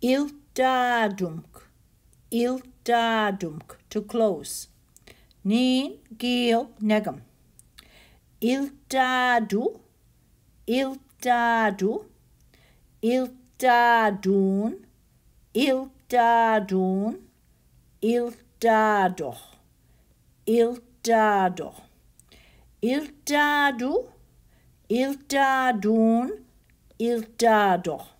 Ildadumk, ildadumk, to close. Nin, gil, negum. Ildadu, ildadu, ildadun, ildadun, ildado, ildado. Ildadu, ildadun, ildado. ildado.